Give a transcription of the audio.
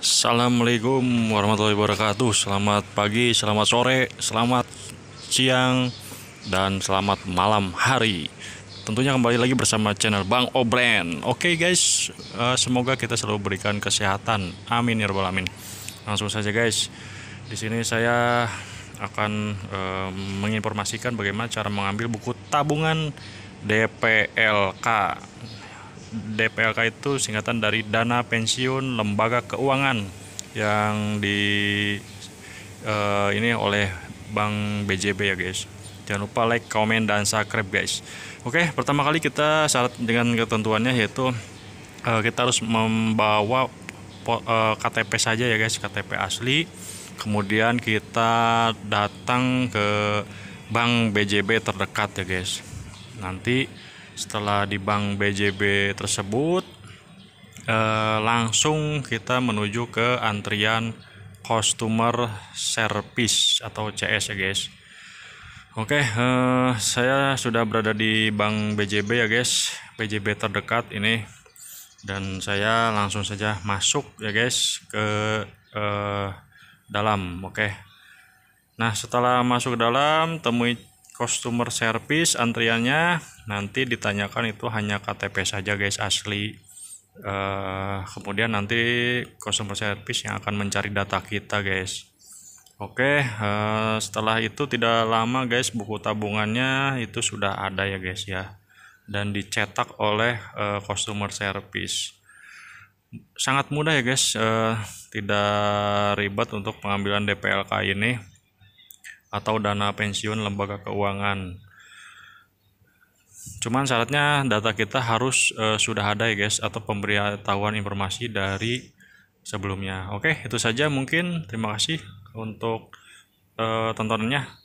Assalamualaikum warahmatullahi wabarakatuh Selamat pagi, selamat sore, selamat siang, dan selamat malam hari Tentunya kembali lagi bersama channel Bang Obren Oke guys, eh, semoga kita selalu berikan kesehatan Amin ya rabbal amin Langsung saja guys di sini saya akan eh, menginformasikan bagaimana cara mengambil buku tabungan DPLK DPLK itu singkatan dari Dana Pensiun Lembaga Keuangan yang di uh, ini oleh Bank BJB ya guys. Jangan lupa like, komen dan subscribe guys. Oke, pertama kali kita syarat dengan ketentuannya yaitu uh, kita harus membawa eh, KTP saja ya guys, KTP asli. Kemudian kita datang ke bank BJB terdekat ya guys. Nanti setelah di bank BJB tersebut eh, langsung kita menuju ke antrian customer service atau CS ya guys oke eh, saya sudah berada di bank BJB ya guys BJB terdekat ini dan saya langsung saja masuk ya guys ke eh, dalam oke nah setelah masuk ke dalam temui customer service antriannya nanti ditanyakan itu hanya KTP saja guys asli uh, kemudian nanti customer service yang akan mencari data kita guys Oke uh, setelah itu tidak lama guys buku tabungannya itu sudah ada ya guys ya dan dicetak oleh uh, customer service sangat mudah ya guys uh, tidak ribet untuk pengambilan DPLK ini atau dana pensiun lembaga keuangan. Cuman syaratnya data kita harus e, sudah ada ya guys atau pemberitahuan informasi dari sebelumnya. Oke, itu saja mungkin. Terima kasih untuk e, tontonannya.